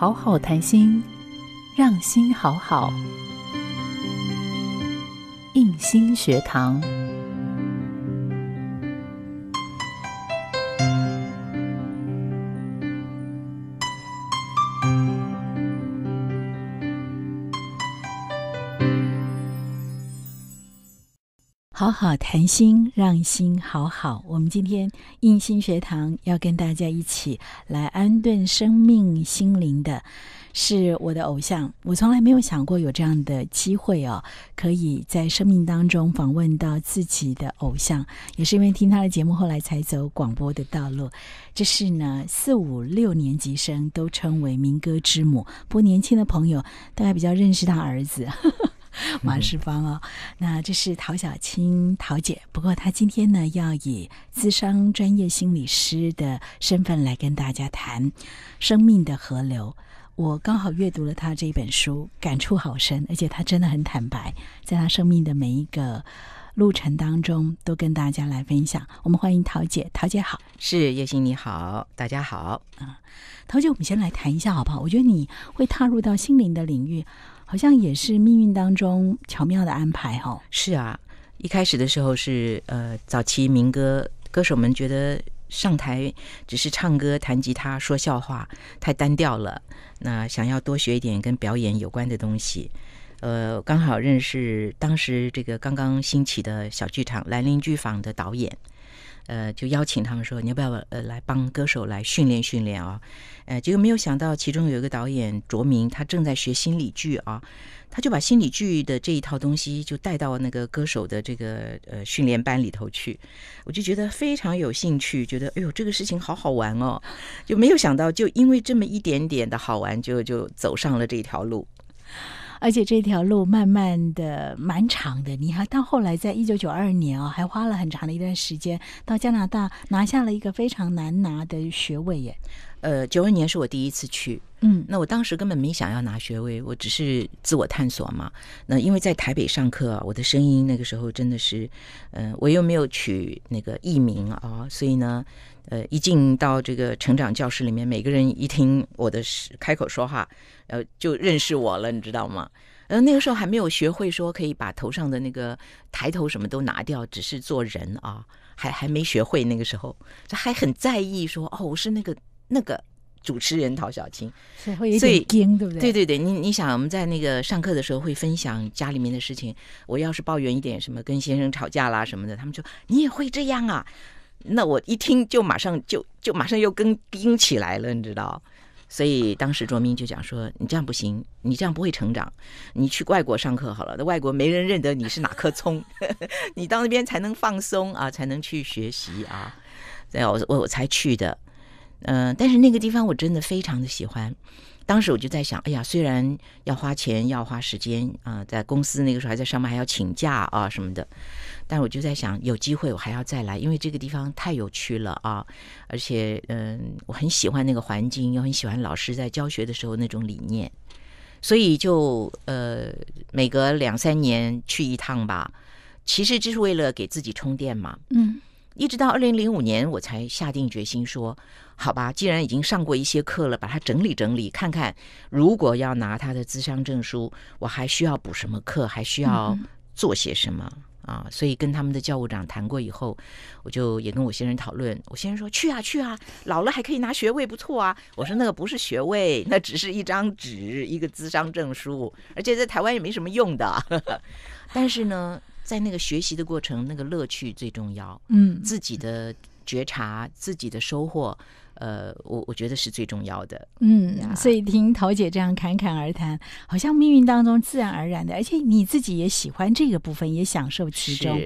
好好谈心，让心好好。印心学堂。好谈心，让心好好。我们今天印心学堂要跟大家一起来安顿生命心灵的，是我的偶像。我从来没有想过有这样的机会哦，可以在生命当中访问到自己的偶像，也是因为听他的节目，后来才走广播的道路。这是呢四五六年级生都称为民歌之母，不过年轻的朋友大概比较认识他儿子。马世芳哦，那这是陶小青陶姐，不过她今天呢要以资深专业心理师的身份来跟大家谈生命的河流。我刚好阅读了她这一本书，感触好深，而且她真的很坦白，在她生命的每一个路程当中都跟大家来分享。我们欢迎陶姐，陶姐好，是叶欣你好，大家好啊。陶姐，我们先来谈一下好不好？我觉得你会踏入到心灵的领域。好像也是命运当中巧妙的安排，哈。是啊，一开始的时候是呃，早期民歌歌手们觉得上台只是唱歌、弹吉他、说笑话太单调了，那想要多学一点跟表演有关的东西，呃，刚好认识当时这个刚刚兴起的小剧场兰陵剧坊的导演。呃，就邀请他们说，你要不要呃来帮歌手来训练训练啊？呃，结果没有想到，其中有一个导演卓明，他正在学心理剧啊，他就把心理剧的这一套东西就带到那个歌手的这个呃训练班里头去，我就觉得非常有兴趣，觉得哎呦这个事情好好玩哦，就没有想到就因为这么一点点的好玩，就就走上了这条路。而且这条路慢慢的蛮长的，你还到后来，在一九九二年啊，还花了很长的一段时间到加拿大拿下了一个非常难拿的学位耶。呃，九二年是我第一次去，嗯，那我当时根本没想要拿学位，我只是自我探索嘛。那因为在台北上课啊，我的声音那个时候真的是，嗯，我又没有取那个艺名啊，所以呢。呃，一进到这个成长教室里面，每个人一听我的是开口说话，呃，就认识我了，你知道吗？呃，那个时候还没有学会说可以把头上的那个抬头什么都拿掉，只是做人啊，还还没学会那个时候，还很在意说哦，我是那个那个主持人陶小青，所以对不对？对对对，你你想我们在那个上课的时候会分享家里面的事情，我要是抱怨一点什么跟先生吵架啦什么的，他们说你也会这样啊。那我一听就马上就就马上又跟盯起来了，你知道？所以当时卓明就讲说：“你这样不行，你这样不会成长。你去外国上课好了，那外国没人认得你是哪棵葱，你到那边才能放松啊，才能去学习啊。”然后我我我才去的，嗯，但是那个地方我真的非常的喜欢。当时我就在想，哎呀，虽然要花钱、要花时间啊，在公司那个时候还在上班，还要请假啊什么的，但我就在想，有机会我还要再来，因为这个地方太有趣了啊，而且嗯，我很喜欢那个环境，又很喜欢老师在教学的时候那种理念，所以就呃，每隔两三年去一趟吧，其实就是为了给自己充电嘛，嗯。一直到二零零五年，我才下定决心说：“好吧，既然已经上过一些课了，把它整理整理，看看如果要拿他的资商证书，我还需要补什么课，还需要做些什么。”啊，所以跟他们的教务长谈过以后，我就也跟我先生讨论。我先生说：“去啊，去啊，老了还可以拿学位，不错啊。”我说：“那个不是学位，那只是一张纸，一个资商证书，而且在台湾也没什么用的。”但是呢，在那个学习的过程，那个乐趣最重要。嗯，自己的觉察，自己的收获。呃，我我觉得是最重要的。嗯，所以听陶姐这样侃侃而谈，好像命运当中自然而然的，而且你自己也喜欢这个部分，也享受其中。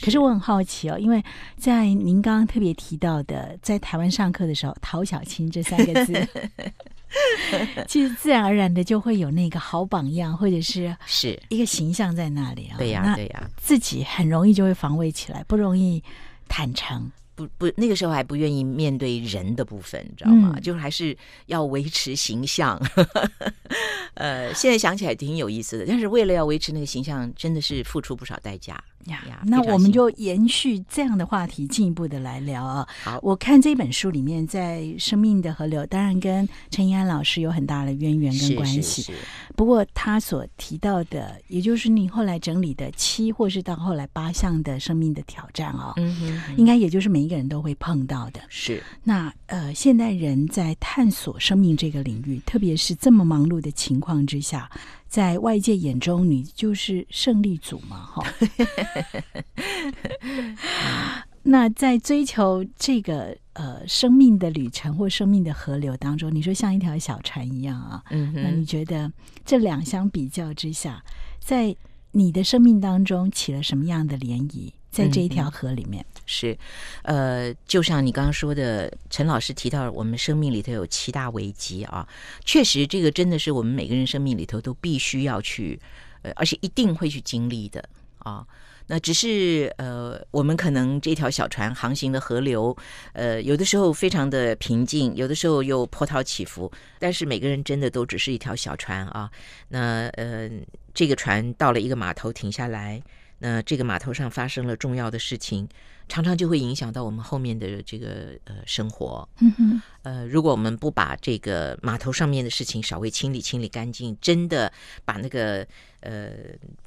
可是我很好奇哦，因为在您刚刚特别提到的，在台湾上课的时候，“陶小青”这三个字，其实自然而然的就会有那个好榜样，或者是是一个形象在那里啊。对呀，对呀，自己很容易就会防卫起来，不容易坦诚。不不，那个时候还不愿意面对人的部分，你知道吗？就是还是要维持形象。呃，现在想起来挺有意思的，但是为了要维持那个形象，真的是付出不少代价。呀，那我们就延续这样的话题，进一步的来聊啊。好，我看这本书里面，在《生命的河流》，当然跟陈怡安老师有很大的渊源跟关系。不过，他所提到的，也就是你后来整理的七，或是到后来八项的生命的挑战哦，应该也就是每一个人都会碰到的。是。那呃，现代人在探索生命这个领域，特别是这么忙碌的情况之下。在外界眼中，你就是胜利组嘛，哈。那在追求这个呃生命的旅程或生命的河流当中，你说像一条小船一样啊，那你觉得这两相比较之下，在你的生命当中起了什么样的涟漪？在这一条河里面，是，呃，就像你刚刚说的，陈老师提到我们生命里头有七大危机啊，确实，这个真的是我们每个人生命里头都必须要去，呃，而且一定会去经历的啊。那只是呃，我们可能这条小船航行的河流，呃，有的时候非常的平静，有的时候又波涛起伏。但是每个人真的都只是一条小船啊。那呃，这个船到了一个码头停下来。那这个码头上发生了重要的事情，常常就会影响到我们后面的这个呃生活。呃，如果我们不把这个码头上面的事情稍微清理清理干净，真的把那个呃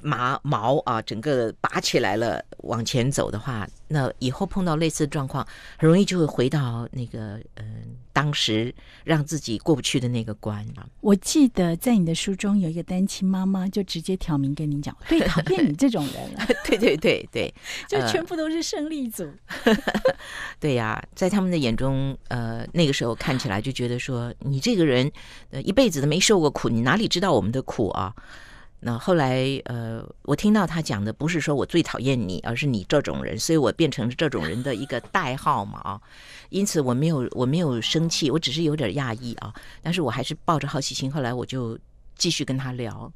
麻毛啊整个拔起来了往前走的话，那以后碰到类似的状况，很容易就会回到那个嗯当时让自己过不去的那个关。我记得在你的书中有一个单亲妈妈就直接挑明跟你讲，最讨厌你这种人了。对对对对，就全部都是胜利组。对呀，在他们的眼中，呃那个时候。看起来就觉得说你这个人，呃，一辈子都没受过苦，你哪里知道我们的苦啊？那后来，呃，我听到他讲的不是说我最讨厌你，而是你这种人，所以我变成了这种人的一个代号嘛啊。因此我没有我没有生气，我只是有点讶异啊。但是我还是抱着好奇心，后来我就继续跟他聊。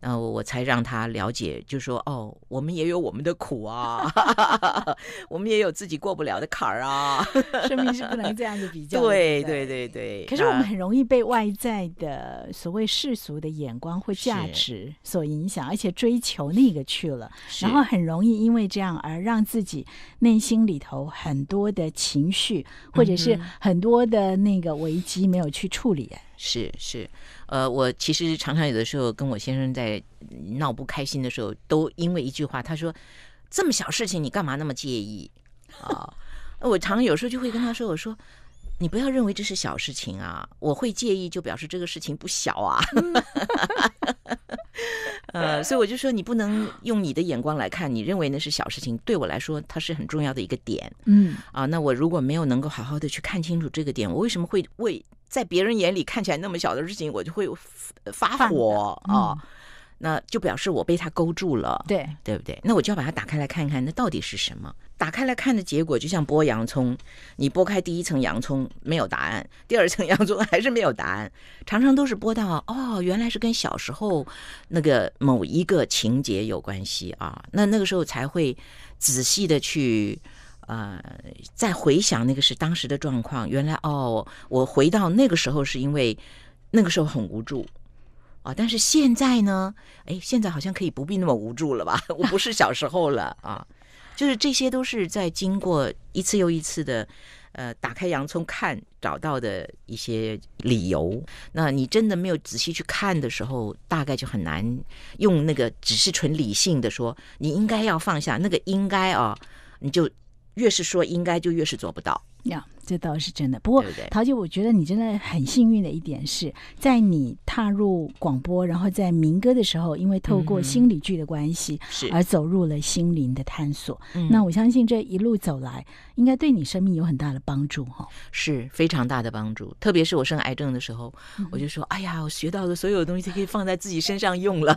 呃，我才让他了解，就说哦，我们也有我们的苦啊，我们也有自己过不了的坎儿啊，生命是不能这样子比较。对对对对。可是我们很容易被外在的所谓世俗的眼光或价值所影响，而且追求那个去了，然后很容易因为这样而让自己内心里头很多的情绪或者是很多的那个危机没有去处理。是是。呃，我其实常常有的时候跟我先生在闹不开心的时候，都因为一句话，他说：“这么小事情，你干嘛那么介意？”啊，我常有时候就会跟他说：“我说，你不要认为这是小事情啊，我会介意，就表示这个事情不小啊。” 呃，所以我就说，你不能用你的眼光来看，你认为那是小事情，对我来说它是很重要的一个点。嗯，啊，那我如果没有能够好好的去看清楚这个点，我为什么会为在别人眼里看起来那么小的事情，我就会发火啊？那就表示我被他勾住了，对对不对？那我就要把它打开来看一看，那到底是什么？打开来看的结果就像剥洋葱，你剥开第一层洋葱没有答案，第二层洋葱还是没有答案，常常都是剥到哦，原来是跟小时候那个某一个情节有关系啊。那那个时候才会仔细的去呃再回想那个是当时的状况，原来哦，我回到那个时候是因为那个时候很无助啊，但是现在呢，哎，现在好像可以不必那么无助了吧？我不是小时候了啊。就是这些都是在经过一次又一次的，呃，打开洋葱看找到的一些理由。那你真的没有仔细去看的时候，大概就很难用那个只是纯理性的说，你应该要放下那个应该啊，你就。越是说应该，就越是做不到。呀，这倒是真的。不过，陶姐，我觉得你真的很幸运的一点是，在你踏入广播，然后在民歌的时候，因为透过心理剧的关系，是而走入了心灵的探索。那我相信这一路走来，应该对你生命有很大的帮助哈。是非常大的帮助，特别是我生癌症的时候，我就说：“哎呀，我学到的所有东西都可以放在自己身上用了。”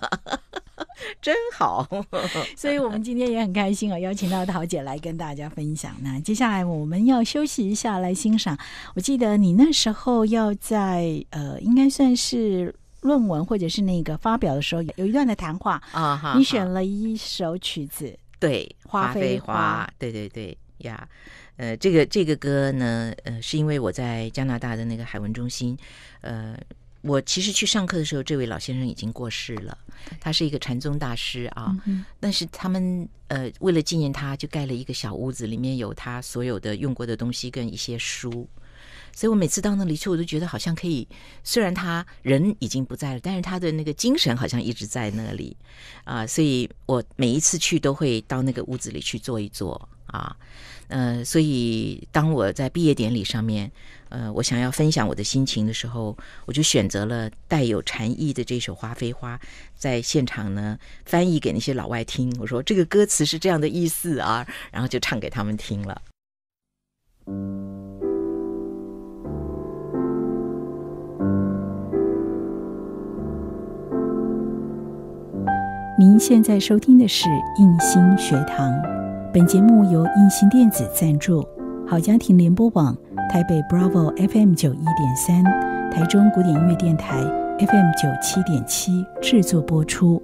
真好，所以我们今天也很开心啊！邀请到桃姐来跟大家分享。那接下来我们要休息一下，来欣赏。我记得你那时候要在呃，应该算是论文或者是那个发表的时候，有一段的谈话啊。你选了一首曲子，对，花非花，对对对，呀，呃，这个这个歌呢，呃，是因为我在加拿大的那个海文中心，呃。我其实去上课的时候，这位老先生已经过世了。他是一个禅宗大师啊，但是他们呃，为了纪念他，就盖了一个小屋子，里面有他所有的用过的东西跟一些书。所以我每次到那里去，我都觉得好像可以。虽然他人已经不在了，但是他的那个精神好像一直在那里啊。所以我每一次去都会到那个屋子里去坐一坐啊。呃，所以当我在毕业典礼上面，呃，我想要分享我的心情的时候，我就选择了带有禅意的这首《花非花》，在现场呢翻译给那些老外听。我说这个歌词是这样的意思啊，然后就唱给他们听了。您现在收听的是印心学堂，本节目由印心电子赞助，好家庭联播网台北 Bravo FM 九一点三，台中古典音乐电台 FM 九七点七制作播出。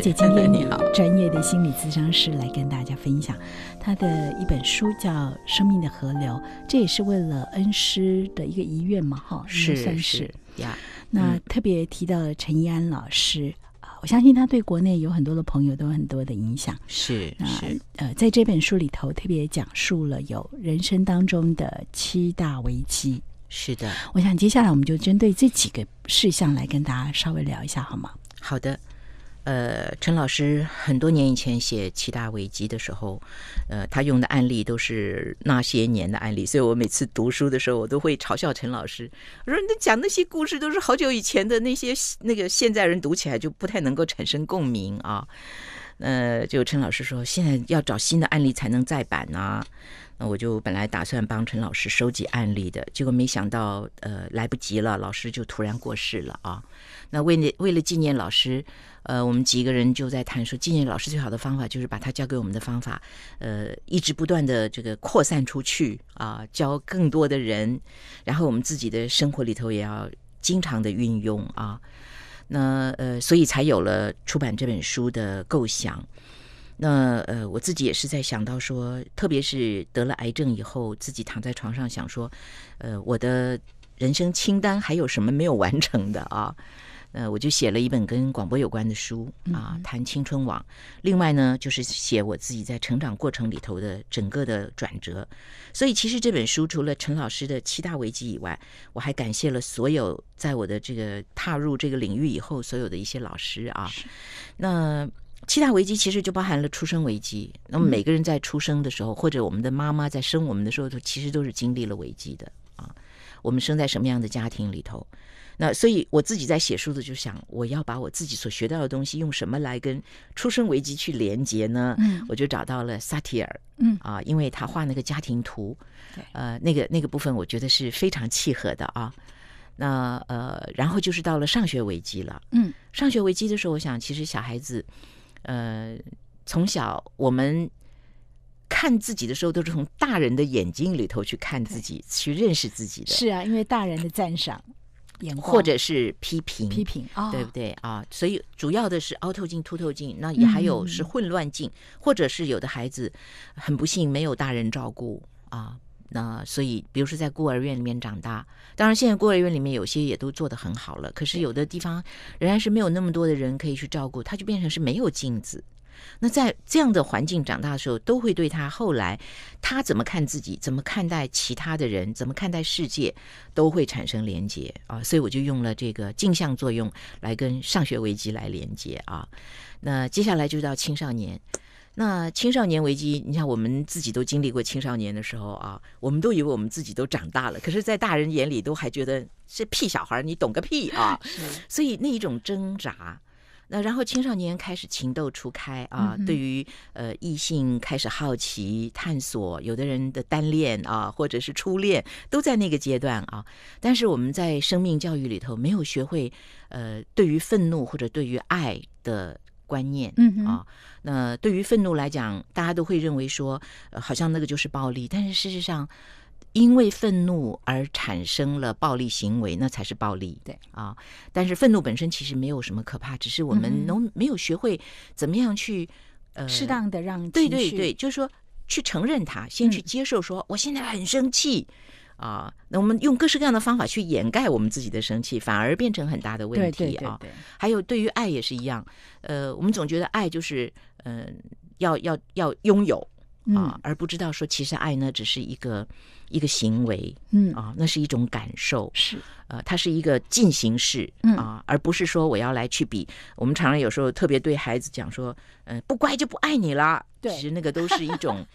而且今天专业的心理咨商师来跟大家分享，他的一本书叫《生命的河流》，这也是为了恩师的一个遗愿嘛，哈，是算是呀。那特别提到了陈一安老师啊，我相信他对国内有很多的朋友都有很多的影响。是是、呃，在这本书里头特别讲述了有人生当中的七大危机。是的，我想接下来我们就针对这几个事项来跟大家稍微聊一下，好吗？好的。呃，陈老师很多年以前写《七大危机》的时候，呃，他用的案例都是那些年的案例，所以我每次读书的时候，我都会嘲笑陈老师。我说：“你讲那些故事都是好久以前的那些那个，现在人读起来就不太能够产生共鸣啊。”呃，就陈老师说，现在要找新的案例才能再版呢。那我就本来打算帮陈老师收集案例的，结果没想到呃来不及了，老师就突然过世了啊。那为那为了纪念老师。呃，我们几个人就在谈说，纪念老师最好的方法就是把他教给我们的方法，呃，一直不断的这个扩散出去啊，教更多的人，然后我们自己的生活里头也要经常的运用啊。那呃，所以才有了出版这本书的构想。那呃，我自己也是在想到说，特别是得了癌症以后，自己躺在床上想说，呃，我的人生清单还有什么没有完成的啊？呃，我就写了一本跟广播有关的书啊，谈青春网。另外呢，就是写我自己在成长过程里头的整个的转折。所以其实这本书除了陈老师的七大危机以外，我还感谢了所有在我的这个踏入这个领域以后所有的一些老师啊。那七大危机其实就包含了出生危机。那么每个人在出生的时候，或者我们的妈妈在生我们的时候，都其实都是经历了危机的啊。我们生在什么样的家庭里头？那所以我自己在写书的就想，我要把我自己所学到的东西用什么来跟出生危机去连接呢？嗯，我就找到了萨提尔。嗯啊，因为他画那个家庭图，呃，那个那个部分我觉得是非常契合的啊。那呃，然后就是到了上学危机了。嗯，上学危机的时候，我想其实小孩子呃，从小我们看自己的时候，都是从大人的眼睛里头去看自己，去认识自己的。是啊，因为大人的赞赏。或者是批评，批评，对不对啊？所以主要的是凹透镜、凸透镜，那也还有是混乱镜，或者是有的孩子很不幸没有大人照顾啊。那所以比如说在孤儿院里面长大，当然现在孤儿院里面有些也都做得很好了，可是有的地方仍然是没有那么多的人可以去照顾，他就变成是没有镜子。那在这样的环境长大的时候，都会对他后来他怎么看自己，怎么看待其他的人，怎么看待世界，都会产生连接啊。所以我就用了这个镜像作用来跟上学危机来连接啊。那接下来就到青少年，那青少年危机，你像我们自己都经历过青少年的时候啊，我们都以为我们自己都长大了，可是，在大人眼里都还觉得是屁小孩，你懂个屁啊。所以那一种挣扎。那然后青少年开始情窦初开啊，对于呃异性开始好奇探索，有的人的单恋啊，或者是初恋，都在那个阶段啊。但是我们在生命教育里头没有学会呃对于愤怒或者对于爱的观念，嗯啊。那对于愤怒来讲，大家都会认为说好像那个就是暴力，但是事实上。因为愤怒而产生了暴力行为，那才是暴力。对啊，但是愤怒本身其实没有什么可怕，只是我们能没有学会怎么样去呃适当的让对对对，就是说去承认它，先去接受，说我现在很生气啊。那我们用各式各样的方法去掩盖我们自己的生气，反而变成很大的问题啊。还有对于爱也是一样，呃，我们总觉得爱就是嗯，要要要拥有。啊，而不知道说，其实爱呢，只是一个一个行为，嗯，啊，那是一种感受，是，呃，它是一个进行式，啊，而不是说我要来去比。我们常常有时候特别对孩子讲说，嗯，不乖就不爱你了。其实那个都是一种。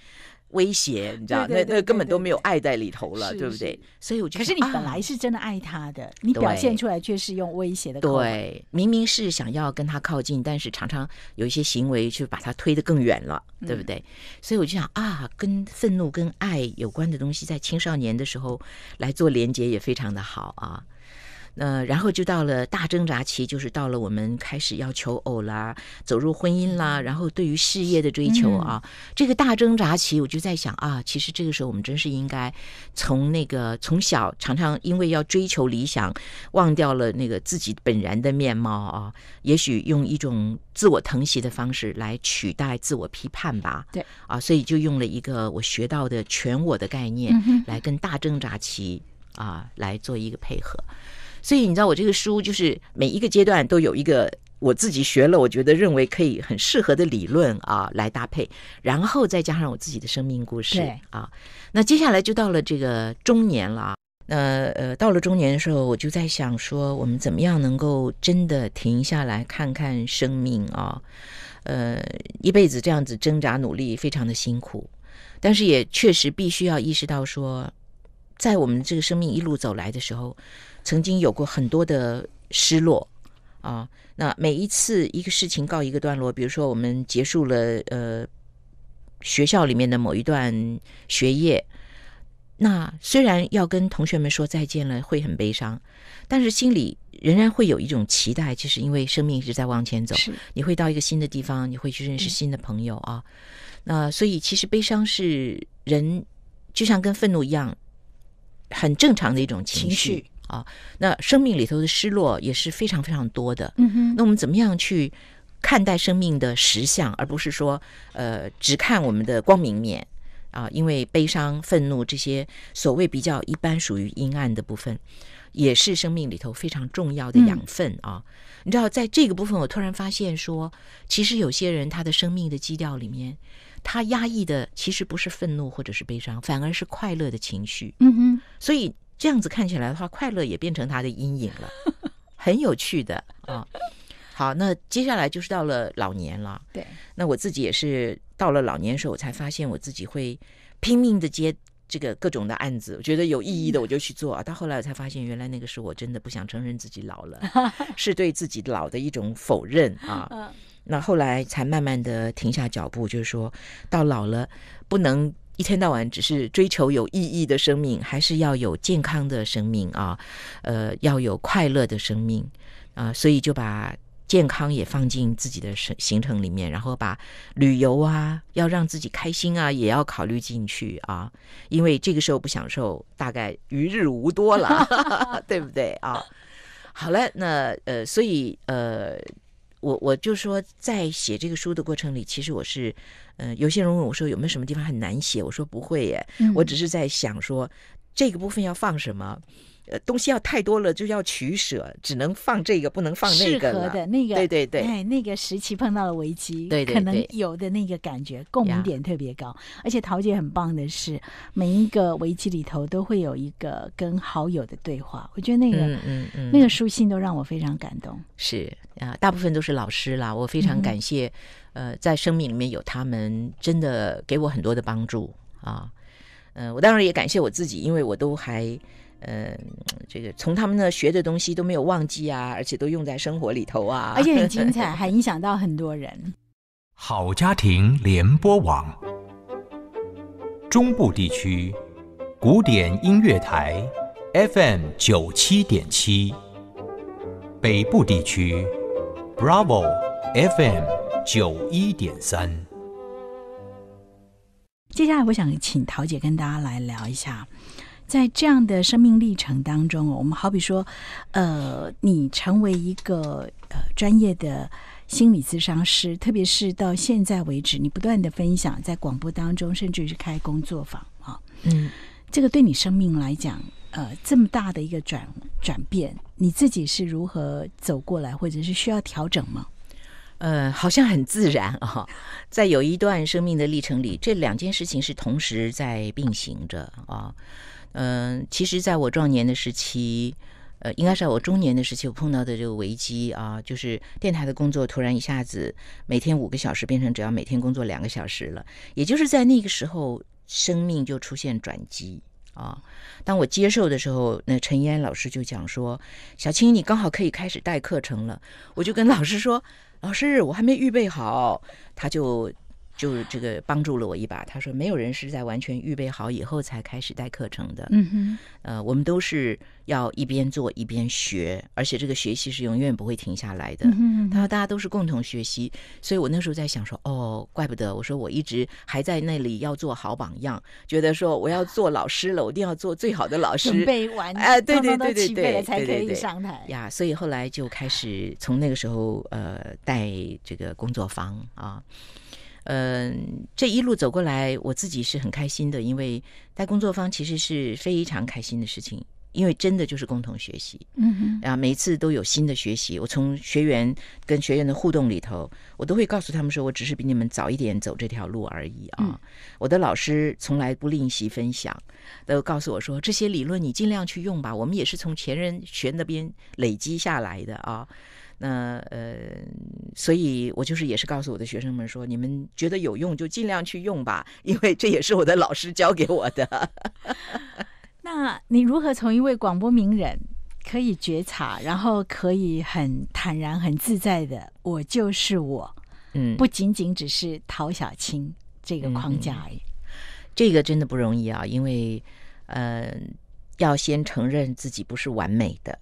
威胁，你知道那那根本都没有爱在里头了，对不对？所以我就可是你本来是真的爱他的，你表现出来却是用威胁的。对，明明是想要跟他靠近，但是常常有一些行为去把他推得更远了，对不对？所以我就想啊，跟愤怒跟爱有关的东西，在青少年的时候来做连接也非常的好啊。呃，然后就到了大挣扎期，就是到了我们开始要求偶啦，走入婚姻啦，然后对于事业的追求啊，这个大挣扎期，我就在想啊，其实这个时候我们真是应该从那个从小常常因为要追求理想，忘掉了那个自己本然的面貌啊，也许用一种自我疼惜的方式来取代自我批判吧。对，啊，所以就用了一个我学到的全我的概念来跟大挣扎期啊来做一个配合。所以你知道我这个书就是每一个阶段都有一个我自己学了，我觉得认为可以很适合的理论啊来搭配，然后再加上我自己的生命故事。啊，那接下来就到了这个中年了啊。那呃到了中年的时候，我就在想说，我们怎么样能够真的停下来看看生命啊？呃，一辈子这样子挣扎努力，非常的辛苦，但是也确实必须要意识到说。在我们这个生命一路走来的时候，曾经有过很多的失落啊。那每一次一个事情告一个段落，比如说我们结束了呃学校里面的某一段学业，那虽然要跟同学们说再见了，会很悲伤，但是心里仍然会有一种期待，就是因为生命一直在往前走，你会到一个新的地方，你会去认识新的朋友啊。那所以其实悲伤是人就像跟愤怒一样。很正常的一种情绪啊，那生命里头的失落也是非常非常多的。嗯哼，那我们怎么样去看待生命的实相，而不是说呃只看我们的光明面啊？因为悲伤、愤怒这些所谓比较一般属于阴暗的部分，也是生命里头非常重要的养分啊。你知道，在这个部分，我突然发现说，其实有些人他的生命的基调里面。他压抑的其实不是愤怒或者是悲伤，反而是快乐的情绪。嗯哼，所以这样子看起来的话，快乐也变成他的阴影了，很有趣的啊。好，那接下来就是到了老年了。对，那我自己也是到了老年时候，我才发现我自己会拼命的接这个各种的案子，我觉得有意义的我就去做。到后来我才发现，原来那个是我真的不想承认自己老了，是对自己老的一种否认啊。那后来才慢慢的停下脚步，就是说到老了不能一天到晚只是追求有意义的生命，还是要有健康的生命啊，呃，要有快乐的生命啊，所以就把健康也放进自己的行行程里面，然后把旅游啊，要让自己开心啊，也要考虑进去啊，因为这个时候不享受，大概余日无多了，对不对啊？好了，那呃，所以呃。我我就说，在写这个书的过程里，其实我是，嗯，有些人问我说有没有什么地方很难写，我说不会耶，我只是在想说，这个部分要放什么。呃，东西要太多了，就要取舍，只能放这个，不能放那个。适合的那个，对对对，哎，那个时期碰到了危机，对，可能有的那个感觉，共鸣点特别高。而且桃姐很棒的是，每一个危机里头都会有一个跟好友的对话，我觉得那个，嗯嗯嗯，那个书信都让我非常感动。是啊，大部分都是老师啦，我非常感谢。呃，在生命里面有他们，真的给我很多的帮助啊。嗯，我当然也感谢我自己，因为我都还。嗯，这个从他们那学的东西都没有忘记啊，而且都用在生活里头啊，而且很精彩，还影响到很多人。好家庭联播网，中部地区古典音乐台 FM 九七点七，北部地区 Bravo FM 九一点三。接下来，我想请陶姐跟大家来聊一下。在这样的生命历程当中哦，我们好比说，呃，你成为一个呃专业的心理咨商师，特别是到现在为止，你不断的分享在广播当中，甚至是开工作坊啊，嗯，这个对你生命来讲，呃，这么大的一个转转变，你自己是如何走过来，或者是需要调整吗？呃，好像很自然啊，在有一段生命的历程里，这两件事情是同时在并行着啊。嗯，其实在我壮年的时期，呃，应该是在我中年的时期，我碰到的这个危机啊，就是电台的工作突然一下子每天五个小时变成只要每天工作两个小时了。也就是在那个时候，生命就出现转机啊。当我接受的时候，那陈嫣老师就讲说：“小青，你刚好可以开始带课程了。”我就跟老师说：“老师，我还没预备好。”他就。就这个帮助了我一把。他说：“没有人是在完全预备好以后才开始带课程的。嗯哼，呃，我们都是要一边做一边学，而且这个学习是永远不会停下来的。嗯他说大家都是共同学习，所以我那时候在想说，哦，怪不得我说我一直还在那里要做好榜样，觉得说我要做老师了，我一定要做最好的老师，准备完，哎，对对对对对，才可以上台呀。所以后来就开始从那个时候呃带这个工作坊啊。”嗯，这一路走过来，我自己是很开心的，因为带工作方其实是非常开心的事情，因为真的就是共同学习，嗯然啊，每一次都有新的学习。我从学员跟学员的互动里头，我都会告诉他们说，我只是比你们早一点走这条路而已啊。我的老师从来不吝惜分享，都告诉我说，这些理论你尽量去用吧，我们也是从前人学那边累积下来的啊。那呃，所以我就是也是告诉我的学生们说，你们觉得有用就尽量去用吧，因为这也是我的老师教给我的。那你如何从一位广播名人可以觉察，然后可以很坦然、很自在的“我就是我”？嗯，不仅仅只是陶小青这个框架而已。这个真的不容易啊，因为嗯，要先承认自己不是完美的。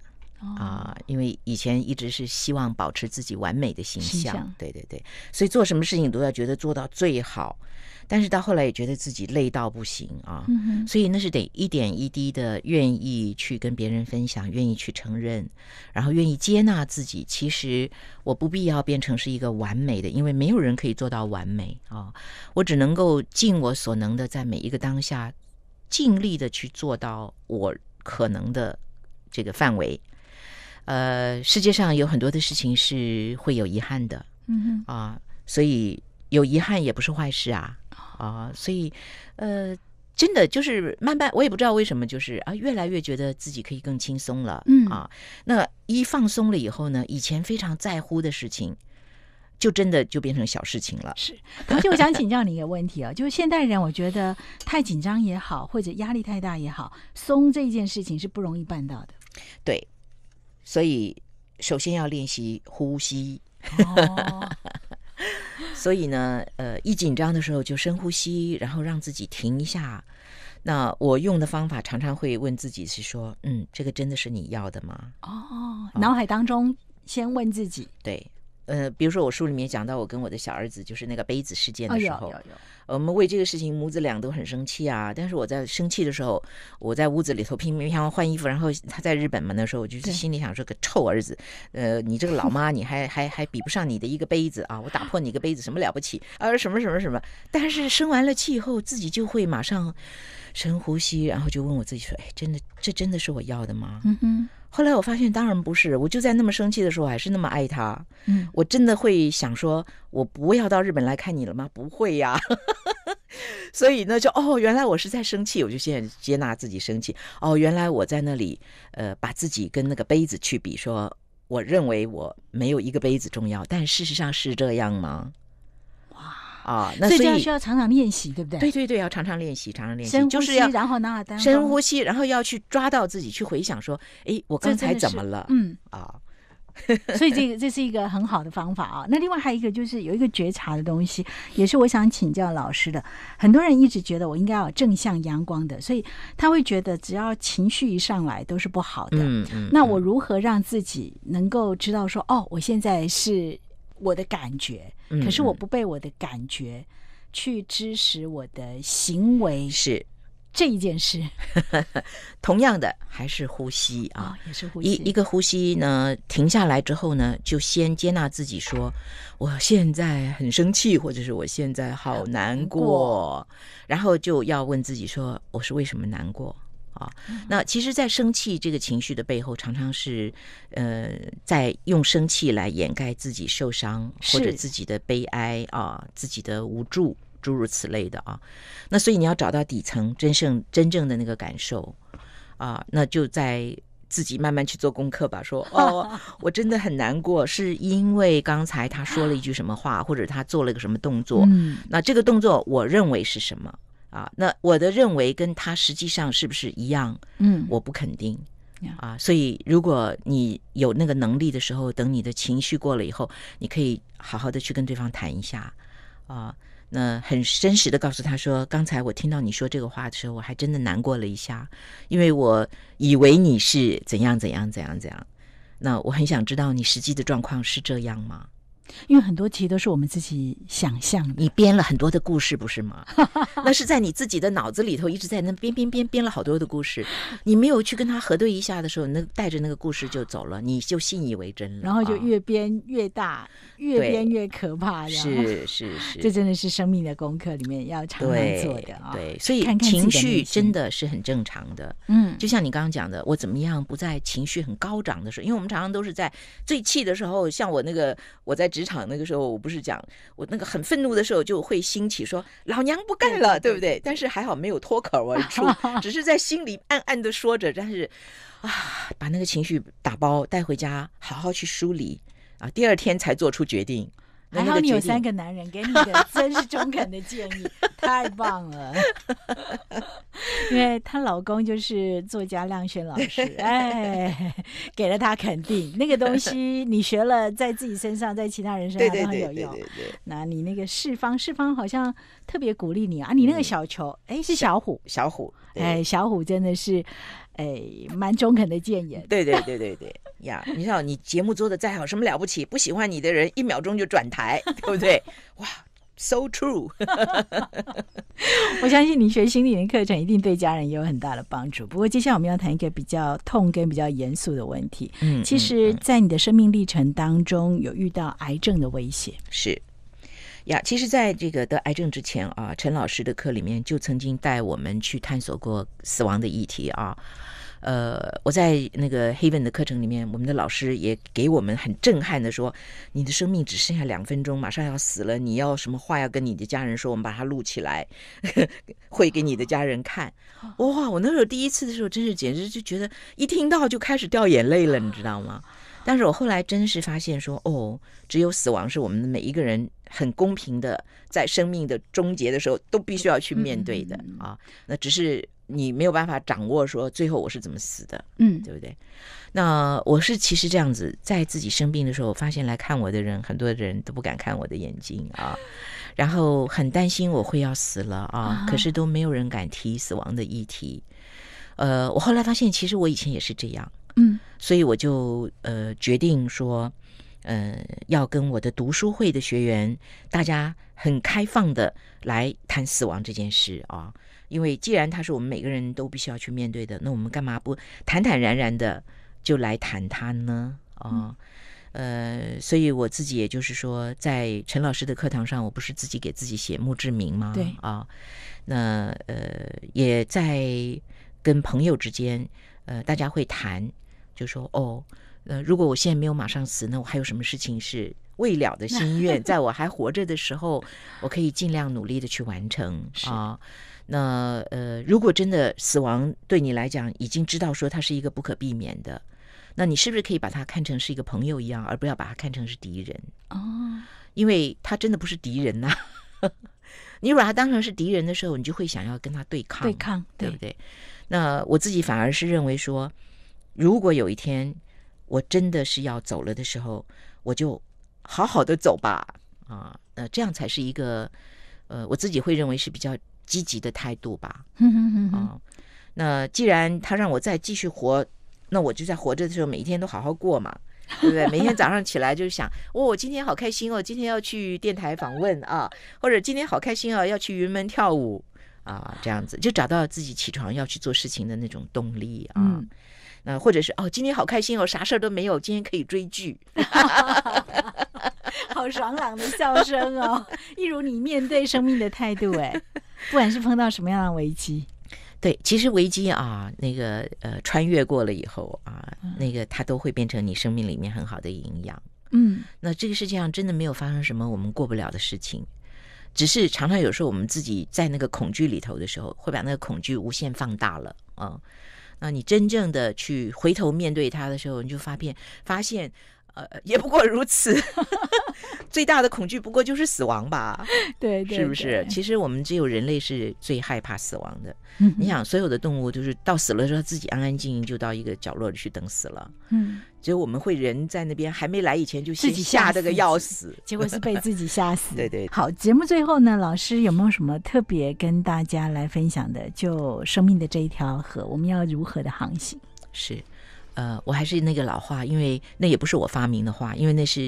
啊，因为以前一直是希望保持自己完美的形象，对对对，所以做什么事情都要觉得做到最好，但是到后来也觉得自己累到不行啊，所以那是得一点一滴的愿意去跟别人分享，愿意去承认，然后愿意接纳自己。其实我不必要变成是一个完美的，因为没有人可以做到完美啊，我只能够尽我所能的在每一个当下尽力的去做到我可能的这个范围。呃，世界上有很多的事情是会有遗憾的，嗯哼啊，所以有遗憾也不是坏事啊啊，所以呃，真的就是慢慢，我也不知道为什么，就是啊，越来越觉得自己可以更轻松了，嗯啊，那一放松了以后呢，以前非常在乎的事情，就真的就变成小事情了。是，而且我想请教你一个问题啊，就是现代人我觉得太紧张也好，或者压力太大也好，松这一件事情是不容易办到的，对。所以，首先要练习呼吸。所以呢，呃，一紧张的时候就深呼吸，然后让自己停一下。那我用的方法常常会问自己，是说，嗯，这个真的是你要的吗？哦，脑海当中先问自己。对。呃，比如说我书里面讲到我跟我的小儿子就是那个杯子事件的时候，我们为这个事情母子俩都很生气啊。但是我在生气的时候，我在屋子里头拼命想换衣服，然后他在日本嘛那时候，我就是心里想说个臭儿子，呃，你这个老妈你还还还比不上你的一个杯子啊！我打破你一个杯子什么了不起啊什么什么什么。但是生完了气以后，自己就会马上深呼吸，然后就问我自己说：哎，真的这真的是我要的吗？嗯哼。后来我发现，当然不是，我就在那么生气的时候，还是那么爱他。嗯，我真的会想说，我不要到日本来看你了吗？不会呀。所以呢，就哦，原来我是在生气，我就现在接纳自己生气。哦，原来我在那里，呃，把自己跟那个杯子去比，说我认为我没有一个杯子重要，但事实上是这样吗？啊，那所以这样需要常常练习，对不对？对对对，要常常练习，常常练习，就是要深呼吸，然后拿耳单。深呼吸，然后要去抓到自己，去回想说：“哎，我刚才怎么了？”嗯啊，所以这个这是一个很好的方法啊。那另外还有一个就是有一个觉察的东西，也是我想请教老师的。很多人一直觉得我应该要正向阳光的，所以他会觉得只要情绪一上来都是不好的。嗯嗯，那我如何让自己能够知道说哦，我现在是？我的感觉，可是我不被我的感觉去支持我的行为，是这一件事。同样的，还是呼吸啊，也是呼吸。一一个呼吸呢，停下来之后呢，就先接纳自己，说我现在很生气，或者是我现在好难过，然后就要问自己说，我是为什么难过？啊，那其实，在生气这个情绪的背后，常常是，呃，在用生气来掩盖自己受伤或者自己的悲哀啊，自己的无助，诸如此类的啊。那所以你要找到底层真正真正的那个感受啊，那就在自己慢慢去做功课吧。说 哦，我真的很难过，是因为刚才他说了一句什么话，或者他做了个什么动作？嗯，那这个动作我认为是什么？啊，那我的认为跟他实际上是不是一样？嗯，我不肯定。啊，所以如果你有那个能力的时候，等你的情绪过了以后，你可以好好的去跟对方谈一下。啊，那很真实的告诉他说，刚才我听到你说这个话的时候，我还真的难过了一下，因为我以为你是怎样怎样怎样怎样。那我很想知道你实际的状况是这样吗？因为很多题都是我们自己想象，你编了很多的故事，不是吗？那是在你自己的脑子里头一直在那编编编编了好多的故事。你没有去跟他核对一下的时候，那带着那个故事就走了，你就信以为真了。然后就越编越大，越编越可怕。是是 是，这真的是生命的功课里面要常做的啊。对，所以情绪真的是很正常的。嗯，就像你刚刚讲的，我怎么样不在情绪很高涨的时候？因为我们常常都是在最气的时候，像我那个我在。职场那个时候，我不是讲我那个很愤怒的时候，就会兴起说老娘不干了，对不对？但是还好没有脱口而出，只是在心里暗暗的说着，但是啊，把那个情绪打包带回家，好好去梳理啊，第二天才做出决定。还好你有三个男人给你的，真是中肯的建议。太棒了，因为她老公就是作家亮轩老师，哎，给了他肯定。那个东西你学了，在自己身上，在其他人身上很有用。那你那个释方，释方好像特别鼓励你啊。你那个小球，哎，是小虎，小虎，哎，小虎真的是，哎，蛮中肯的谏言。对对对对对，呀，你道你节目做的再好，什么了不起？不喜欢你的人一秒钟就转台，对不对？哇。So true，我相信你学心理的课程一定对家人也有很大的帮助。不过，接下来我们要谈一个比较痛跟比较严肃的问题。嗯，其实，在你的生命历程当中，有遇到癌症的威胁是呀。其实，在这个得癌症之前啊，陈老师的课里面就曾经带我们去探索过死亡的议题啊。呃，我在那个黑 n 的课程里面，我们的老师也给我们很震撼的说：“你的生命只剩下两分钟，马上要死了，你要什么话要跟你的家人说？我们把它录起来，会给你的家人看。”哇，我那时候第一次的时候，真是简直就觉得一听到就开始掉眼泪了，你知道吗？但是我后来真是发现说，哦，只有死亡是我们的每一个人很公平的，在生命的终结的时候都必须要去面对的啊。那只是你没有办法掌握说最后我是怎么死的，嗯，对不对？那我是其实这样子，在自己生病的时候，发现来看我的人，很多人都不敢看我的眼睛啊，然后很担心我会要死了啊，可是都没有人敢提死亡的议题。呃，我后来发现，其实我以前也是这样。所以我就呃决定说，呃，要跟我的读书会的学员大家很开放的来谈死亡这件事啊，因为既然它是我们每个人都必须要去面对的，那我们干嘛不坦坦然然的就来谈它呢？啊，呃，所以我自己也就是说，在陈老师的课堂上，我不是自己给自己写墓志铭吗？对啊，那呃，也在跟朋友之间呃，大家会谈。就说哦，呃，如果我现在没有马上死，那我还有什么事情是未了的心愿？在我还活着的时候，我可以尽量努力的去完成 啊。那呃，如果真的死亡对你来讲已经知道说它是一个不可避免的，那你是不是可以把它看成是一个朋友一样，而不要把它看成是敌人哦？因为他真的不是敌人呐。你把它当成是敌人的时候，你就会想要跟他对抗，对抗，对不对？那我自己反而是认为说。如果有一天我真的是要走了的时候，我就好好的走吧，啊，呃，这样才是一个呃，我自己会认为是比较积极的态度吧。啊，那既然他让我再继续活，那我就在活着的时候每一天都好好过嘛，对不对？每天早上起来就想，哦，我今天好开心哦，今天要去电台访问啊，或者今天好开心啊，要去云门跳舞啊，这样子就找到自己起床要去做事情的那种动力啊。那或者是哦，今天好开心哦，啥事儿都没有，今天可以追剧，好爽朗的笑声哦，一如你面对生命的态度哎，不管是碰到什么样的危机，对，其实危机啊，那个呃，穿越过了以后啊，那个它都会变成你生命里面很好的营养，嗯，那这个世界上真的没有发生什么我们过不了的事情，只是常常有时候我们自己在那个恐惧里头的时候，会把那个恐惧无限放大了啊。那你真正的去回头面对他的时候，你就发现，发现。呃，也不过如此。最大的恐惧不过就是死亡吧？对，对是不是？其实我们只有人类是最害怕死亡的。你想，所有的动物都是到死了之后自己安安静静就到一个角落里去等死了。嗯，只有我们会人在那边还没来以前就自己吓得个要死，结果是被自己吓死。对对。好，节目最后呢，老师有没有什么特别跟大家来分享的？就生命的这一条河，我们要如何的航行？是。呃，我还是那个老话，因为那也不是我发明的话，因为那是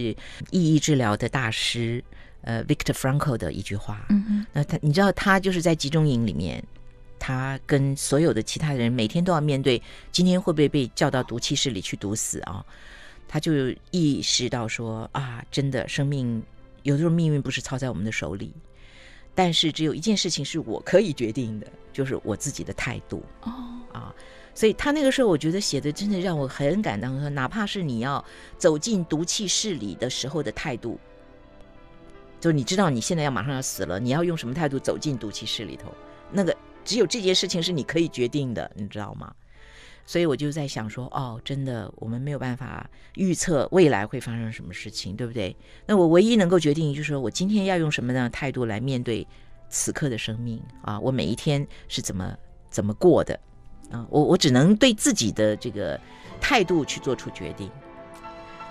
意义治疗的大师，呃，Victor Frankl 的一句话。嗯嗯，那他，你知道，他就是在集中营里面，他跟所有的其他人每天都要面对，今天会不会被叫到毒气室里去毒死啊？他就意识到说啊，真的，生命有的时候命运不是操在我们的手里，但是只有一件事情是我可以决定的，就是我自己的态度。哦啊。所以他那个时候，我觉得写的真的让我很感动。说，哪怕是你要走进毒气室里的时候的态度，就你知道你现在要马上要死了，你要用什么态度走进毒气室里头？那个只有这件事情是你可以决定的，你知道吗？所以我就在想说，哦，真的，我们没有办法预测未来会发生什么事情，对不对？那我唯一能够决定，就是我今天要用什么样的态度来面对此刻的生命啊？我每一天是怎么怎么过的？啊，我我只能对自己的这个态度去做出决定。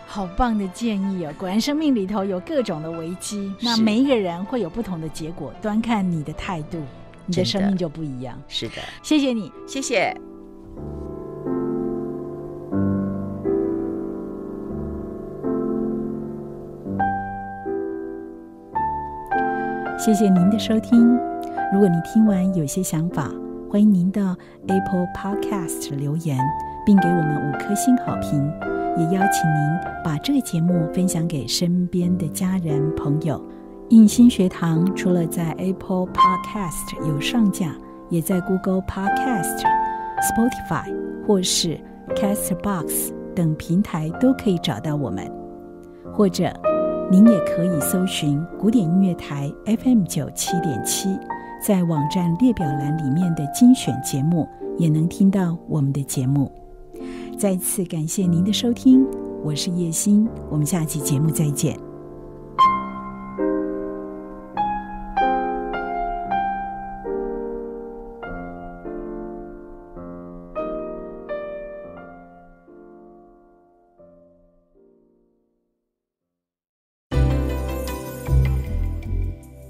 好棒的建议哦！果然，生命里头有各种的危机，那每一个人会有不同的结果。端看你的态度，你的生命就不一样。是的，谢谢你，谢谢。谢谢您的收听。如果你听完有些想法，欢迎您的 Apple Podcast 留言，并给我们五颗星好评，也邀请您把这个节目分享给身边的家人朋友。印心学堂除了在 Apple Podcast 有上架，也在 Google Podcast、Spotify 或是 Castbox 等平台都可以找到我们，或者您也可以搜寻古典音乐台 FM 九七点七。在网站列表栏里面的精选节目也能听到我们的节目。再次感谢您的收听，我是叶欣，我们下期节目再见。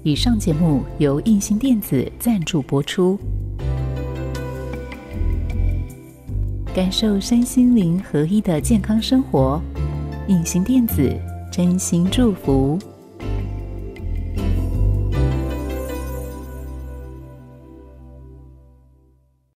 以上节目由印星电子赞助播出，感受身心灵合一的健康生活，隐形电子真心祝福。